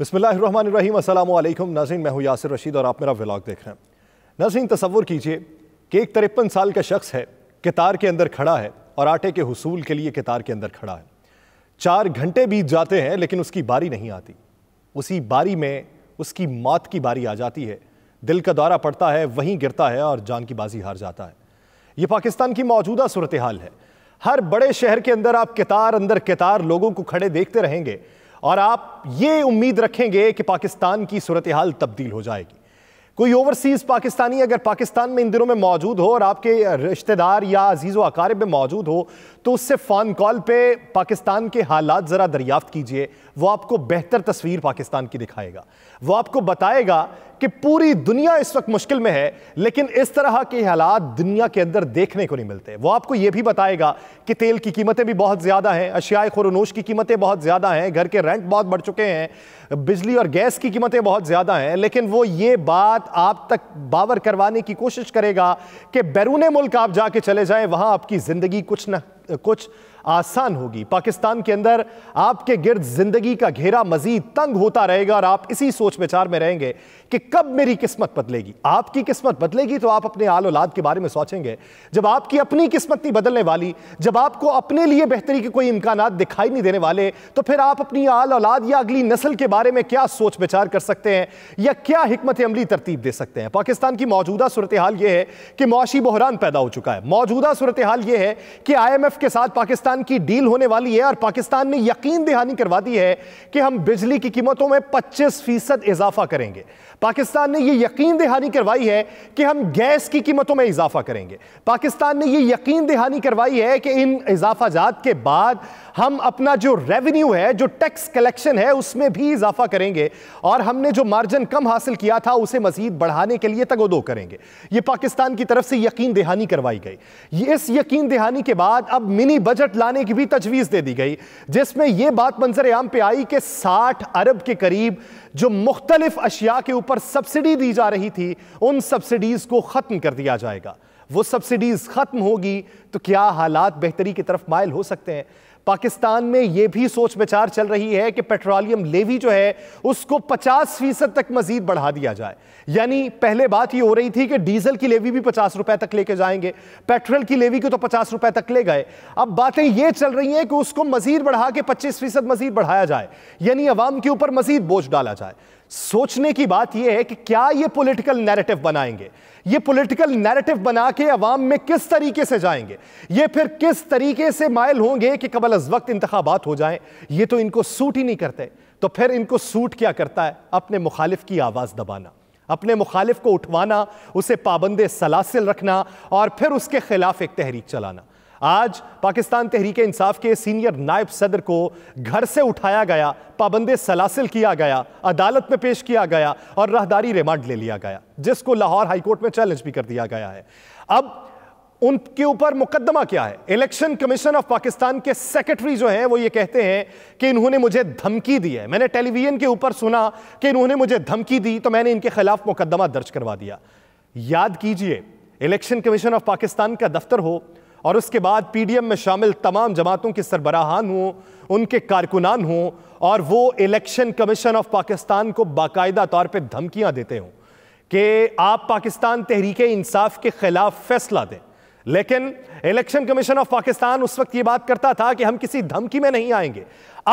बसमीम अल्लाम नाजीन मैं हूँ यासिर रशीद और आप मेरा व्लॉग देख रहे हैं नाजीन तस्वुर कीजिए कि एक तिरपन साल का शख्स है कतार के अंदर खड़ा है और आटे के हसूल के लिए कतार के अंदर खड़ा है चार घंटे बीत जाते हैं लेकिन उसकी बारी नहीं आती उसी बारी में उसकी मौत की बारी आ जाती है दिल का दौरा पड़ता है वहीं गिरता है और जान की बाजी हार जाता है ये पाकिस्तान की मौजूदा सूरत हाल है हर बड़े शहर के अंदर आप कतार अंदर कतार लोगों को खड़े देखते रहेंगे और आप ये उम्मीद रखेंगे कि पाकिस्तान की सूरत हाल तब्दील हो जाएगी कोई ओवरसीज पाकिस्तानी अगर पाकिस्तान में इन दिनों में मौजूद हो और आपके रिश्तेदार या अजीज़ व अकारब में मौजूद हो तो उससे फ़ोन कॉल पे पाकिस्तान के हालात ज़रा दरियाफ्त कीजिए वो आपको बेहतर तस्वीर पाकिस्तान की दिखाएगा वो आपको बताएगा कि पूरी दुनिया इस वक्त मुश्किल में है लेकिन इस तरह के हालात दुनिया के अंदर देखने को नहीं मिलते वो आपको ये भी बताएगा कि तेल की कीमतें भी बहुत ज़्यादा हैं अशियाए खुरनोश की कीमतें बहुत ज़्यादा हैं घर के रेंट बहुत बढ़ चुके हैं बिजली और गैस की कीमतें बहुत ज़्यादा हैं लेकिन वो ये बात आप तक बावर करवाने की कोशिश करेगा कि बैरून मुल्क आप जाके चले जाएं वहां आपकी ज़िंदगी कुछ ना कुछ आसान होगी पाकिस्तान के अंदर आपके गिर्द जिंदगी का घेरा मजीद तंग होता रहेगा और आप इसी सोच विचार में रहेंगे कि कब मेरी किस्मत बदलेगी आपकी किस्मत बदलेगी तो आप अपने आल औलाद के बारे में सोचेंगे जब आपकी अपनी किस्मत नहीं बदलने वाली जब आपको अपने लिए बेहतरी के कोई इम्कान दिखाई नहीं देने वाले तो फिर आप अपनी आल औलाद या अगली नस्ल के बारे में क्या सोच विचार कर सकते हैं या क्या हमत अमली तरतीब दे सकते हैं पाकिस्तान की मौजूदा सूरत हाल यह है कि मुआशी बहरान पैदा हो चुका है मौजूदा सूरत हाल यह है कि आई एम एफ के साथ पाकिस्तान पाकिस्तान की डील होने वाली है और पाकिस्तान ने यकीन दहानी करवा दी है कि हम बिजली की कीमतों में 25 फीसद इजाफा करेंगे पाकिस्तान ने यह यकीन दहानी करवाई है कि हम गैस की कीमतों में इजाफा करेंगे पाकिस्तान ने यह यकीन दहानी करवाई है कि इन इजाफा जात के बाद हम अपना जो रेवेन्यू है जो टैक्स कलेक्शन है उसमें भी इजाफा करेंगे और हमने जो मार्जिन कम हासिल किया था उसे मजीद बढ़ाने के लिए तगोदो करेंगे ये पाकिस्तान की तरफ से यकीन दहानी करवाई गई इस यकीन दहानी के बाद अब मिनी बजट लाने की भी तजवीज दे दी गई जिसमें यह बात मंजर आम पे आई कि 60 अरब के करीब जो मुख्तलिफ अशिया के ऊपर सब्सिडी दी जा रही थी उन सब्सिडीज को ख़त्म कर दिया जाएगा वो सब्सिडीज ख़त्म होगी तो क्या हालात बेहतरी की तरफ मायल हो सकते हैं पाकिस्तान में यह भी सोच विचार चल रही है कि पेट्रोलियम लेवी जो है उसको 50 फीसद तक मजीद बढ़ा दिया जाए यानी पहले बात यह हो रही थी कि डीजल की लेवी भी 50 रुपए तक लेके जाएंगे पेट्रोल की लेवी को तो 50 रुपए तक ले गए अब बातें यह चल रही हैं कि उसको मजीद बढ़ा के पच्चीस फीसद मजीद बढ़ाया जाए यानी अवाम के ऊपर मजीद बोझ डाला जाए सोचने की बात यह है कि क्या ये पॉलिटिकल नैरेटिव बनाएंगे ये पॉलिटिकल नैरेटिव बना के अवाम में किस तरीके से जाएंगे ये फिर किस तरीके से मायल होंगे कि कबल अज वक्त इंतबात हो जाए ये तो इनको सूट ही नहीं करते तो फिर इनको सूट क्या करता है अपने मुखालिफ की आवाज़ दबाना अपने मुखालिफ को उठवाना उसे पाबंद सलासिल रखना और फिर उसके खिलाफ एक तहरीक चलाना आज पाकिस्तान तहरीक इंसाफ के सीनियर नायब सदर को घर से उठाया गया पाबंद सलासिल किया गया अदालत में पेश किया गया और रहदारी रिमांड ले लिया गया जिसको लाहौर हाईकोर्ट में चैलेंज भी कर दिया गया है अब उनके ऊपर मुकदमा क्या है इलेक्शन कमीशन ऑफ पाकिस्तान के सेक्रेटरी जो हैं वो ये कहते हैं कि इन्होंने मुझे धमकी दी है मैंने टेलीविजन के ऊपर सुना कि इन्होंने मुझे धमकी दी तो मैंने इनके खिलाफ मुकदमा दर्ज करवा दिया याद कीजिए इलेक्शन कमीशन ऑफ पाकिस्तान का दफ्तर हो और उसके बाद पीडीएम में शामिल तमाम जमातों के सरबराहान हों उनके कारकुनान हों और वो इलेक्शन कमीशन ऑफ पाकिस्तान को बाकायदा तौर पर धमकियां देते हों कि आप पाकिस्तान तहरीक इंसाफ के खिलाफ फैसला दें लेकिन इलेक्शन कमीशन ऑफ पाकिस्तान उस वक्त यह बात करता था कि हम किसी धमकी में नहीं आएंगे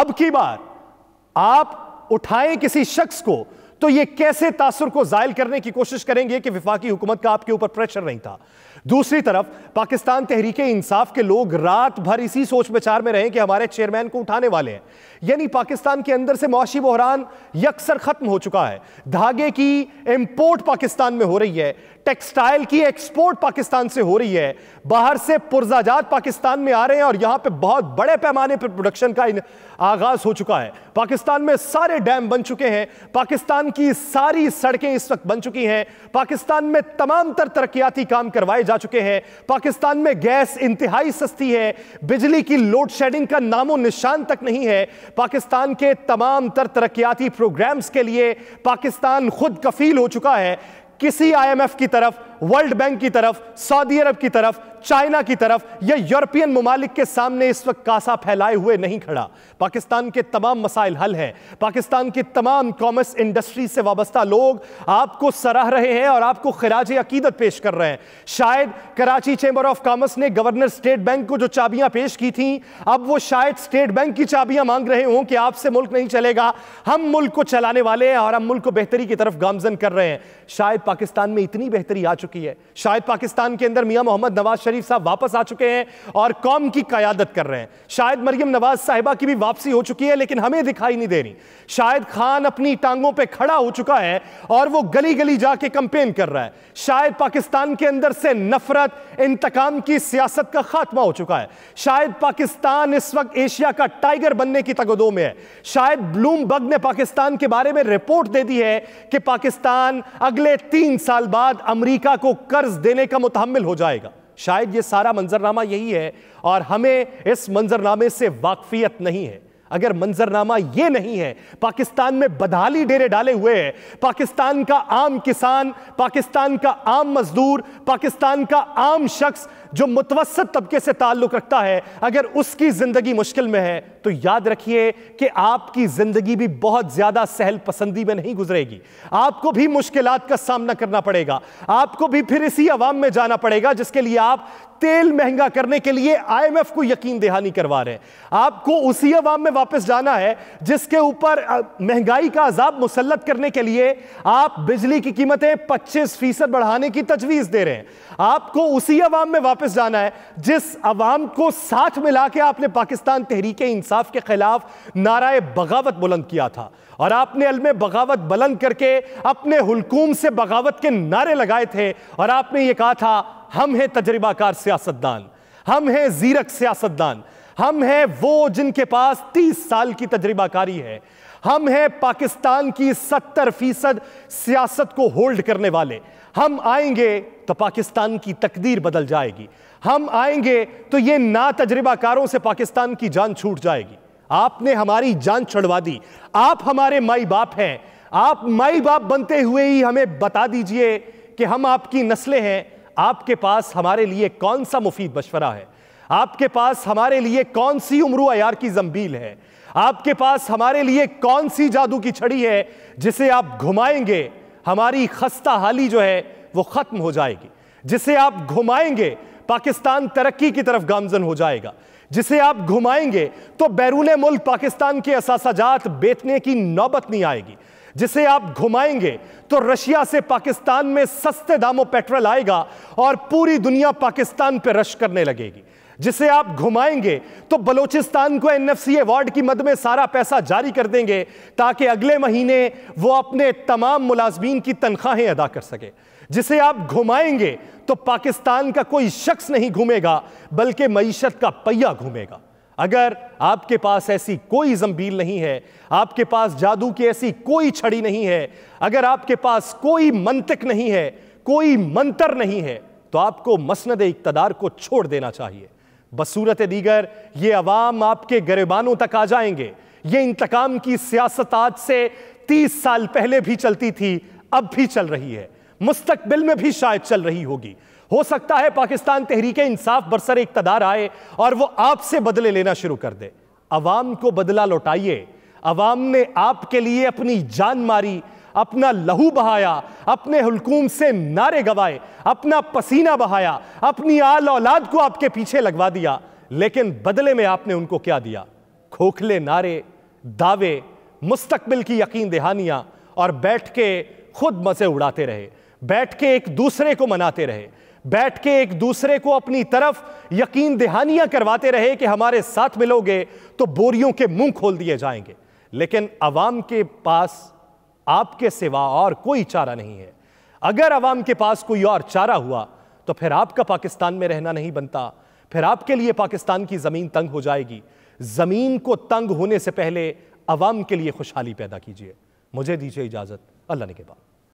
अब की बार आप उठाएं किसी शख्स को तो यह कैसे तासर को जायल करने की कोशिश करेंगे कि विफाकी हुकूमत का आपके ऊपर प्रेशर नहीं था दूसरी तरफ पाकिस्तान तहरीक इंसाफ के लोग रात भर इसी सोच विचार में रहे कि हमारे चेयरमैन को उठाने वाले हैं यानी पाकिस्तान के अंदर से मुआशी बहरान यकसर खत्म हो चुका है धागे की इंपोर्ट पाकिस्तान में हो रही है टेक्सटाइल की एक्सपोर्ट पाकिस्तान से हो रही है बाहर से पुरजाजात पाकिस्तान में आ रहे हैं और यहां पर बहुत बड़े पैमाने पर प्रोडक्शन का आगाज हो चुका है पाकिस्तान में सारे डैम बन चुके हैं पाकिस्तान की सारी सड़कें इस वक्त बन चुकी हैं पाकिस्तान में तमाम तर तरक्याती काम करवाए जा चुके हैं पाकिस्तान में गैस इंतहाई सस्ती है बिजली की लोड शेडिंग का नामो निशान तक नहीं है पाकिस्तान के तमाम तर तरक्याती प्रोग्राम्स के लिए पाकिस्तान खुद कफील हो चुका है किसी आईएमएफ की तरफ वर्ल्ड बैंक की तरफ सऊदी अरब की तरफ चाइना की तरफ या यूरोपियन ममालिक के सामने इस वक्त कासा फैलाए हुए नहीं खड़ा पाकिस्तान के तमाम मसाइल हल हैं पाकिस्तान के तमाम कॉमर्स इंडस्ट्री से वाबस्ता लोग आपको सराह रहे हैं और आपको खराज अकीदत पेश कर रहे हैं शायद कराची चैम्बर ऑफ कॉमर्स ने गवर्नर स्टेट बैंक को जो चाबियां पेश की थी अब वो शायद स्टेट बैंक की चाबियां मांग रहे हों कि आपसे मुल्क नहीं चलेगा हम मुल्क को चलाने वाले हैं और हम मुल्क को बेहतरी की तरफ गामजन कर रहे हैं शायद पाकिस्तान में इतनी बेहतरी आ चुकी चुकी है शायद पाकिस्तान के अंदर मियां मोहम्मद नवाज शरीफ साहब वापस आ चुके हैं और कौम की कयादत कर रहे हैं शायद मरियम नवाज साहिबा की भी वापसी हो चुकी है लेकिन हमें दिखाई नहीं दे रही शायद खान अपनी टांगों पर खड़ा हो चुका है और वो गली गली जाके कंपेन कर रहा है शायद पाकिस्तान के अंदर से नफरत इंतकाम की सियासत का खात्मा हो चुका है शायद पाकिस्तान इस वक्त एशिया का टाइगर बनने की तगदों में है शायद ब्लूमबर्ग ने पाकिस्तान के बारे में रिपोर्ट दे दी है कि पाकिस्तान अगले तीन साल बाद अमेरिका को कर्ज देने का मुतहमल हो जाएगा शायद ये सारा मंजरनामा यही है और हमें इस मंजरनामे से वाकफियत नहीं है अगर मंजरनामा ये नहीं है पाकिस्तान में बदहाली डेरे डाले हुए हैं पाकिस्तान का आम किसान पाकिस्तान का आम मजदूर पाकिस्तान का आम शख्स जो मुतवसत तबके से ताल्लुक़ रखता है अगर उसकी ज़िंदगी मुश्किल में है तो याद रखिए कि आपकी ज़िंदगी भी बहुत ज़्यादा सहल पसंदी में नहीं गुजरेगी आपको भी मुश्किल का सामना करना पड़ेगा आपको भी फिर इसी आवाम में जाना पड़ेगा जिसके लिए आप तेल महंगा करने के लिए आईएमएफ को यकीन दहानी करवा रहे हैं आपको उसी अवाम में वापस जाना है जिसके ऊपर महंगाई का अजाब मुसलत करने के लिए आप बिजली की कीमतें 25 फीसद बढ़ाने की तजवीज़ दे रहे हैं आपको उसी अवाम में वापस वापस जाना है जिस अवाम को साथ मिला के आपने पाकिस्तान तहरीक इंसाफ के खिलाफ नाराय बगावत बुलंद किया था और आपने अलम बगावत बुलंद करके अपने हुलकूम से बगावत के नारे लगाए थे और आपने ये कहा था हम हैं तजर्बाकार सियासतदान हम हैं जीरक सियासतदान हम हैं वो जिनके पास तीस साल की तजर्बाकारी है हम हैं पाकिस्तान की सत्तर फीसद सियासत को होल्ड करने वाले हम आएंगे तो पाकिस्तान की तकदीर बदल जाएगी हम आएंगे तो ये ना तजर्बाकारों से पाकिस्तान की जान छूट जाएगी आपने हमारी जान छुड़वा दी आप हमारे माई बाप हैं आप माई बाप बनते हुए ही हमें बता दीजिए कि हम आपकी नस्लें हैं आपके पास हमारे लिए कौन सा मुफीद मशवरा है आपके पास हमारे लिए कौन सी उमरू अयार की जम्बील है आपके पास हमारे लिए कौन सी जादू की छड़ी है जिसे आप घुमाएंगे हमारी खस्ता हाली जो है वो ख़त्म हो जाएगी जिसे आप घुमाएंगे पाकिस्तान तरक्की की तरफ गामजन हो जाएगा जिसे आप घुमाएंगे तो बैरून मुल्क पाकिस्तान के असासाजात बेचने की नौबत नहीं आएगी जिसे आप घुमाएंगे तो रशिया से पाकिस्तान में सस्ते दामों पेट्रोल आएगा और पूरी दुनिया पाकिस्तान पर रश करने लगेगी जिसे आप घुमाएंगे तो बलोचिस्तान को एनएफसी अवार्ड की मद में सारा पैसा जारी कर देंगे ताकि अगले महीने वो अपने तमाम मुलाजमीन की तनख्वाहें अदा कर सके जिसे आप घुमाएंगे तो पाकिस्तान का कोई शख्स नहीं घूमेगा बल्कि मीशत का पहिया घूमेगा अगर आपके पास ऐसी कोई जंबील नहीं है आपके पास जादू की ऐसी कोई छड़ी नहीं है अगर आपके पास कोई मंतक नहीं है कोई मंत्र नहीं है तो आपको मसंद इकतदार को छोड़ देना चाहिए बसूरत दीगर ये अवाम आपके गरीबानों तक आ जाएंगे ये इंतकाम की सियासत आज से तीस साल पहले भी चलती थी अब भी चल रही है मुस्तकबिल में भी शायद चल रही होगी हो सकता है पाकिस्तान तहरीक इंसाफ बरसर इकतदार आए और वो आपसे बदले लेना शुरू कर दे अवाम को बदला लौटाइए अवाम ने आपके लिए अपनी जान मारी अपना लहू बहाया अपने हुकूम से नारे गवाए अपना पसीना बहाया अपनी आल औलाद को आपके पीछे लगवा दिया लेकिन बदले में आपने उनको क्या दिया खोखले नारे दावे मुस्तकबिल की यकीन दहानियां और बैठ के खुद मज़े उड़ाते रहे बैठ के एक दूसरे को मनाते रहे बैठ के एक दूसरे को अपनी तरफ यकीन दहानियां करवाते रहे कि हमारे साथ मिलोगे तो बोरियों के मुंह खोल दिए जाएंगे लेकिन अवाम के पास आपके सिवा और कोई चारा नहीं है अगर अवाम के पास कोई और चारा हुआ तो फिर आपका पाकिस्तान में रहना नहीं बनता फिर आपके लिए पाकिस्तान की ज़मीन तंग हो जाएगी ज़मीन को तंग होने से पहले अवाम के लिए खुशहाली पैदा कीजिए मुझे दीजिए इजाज़त अल्लाह ने के बाद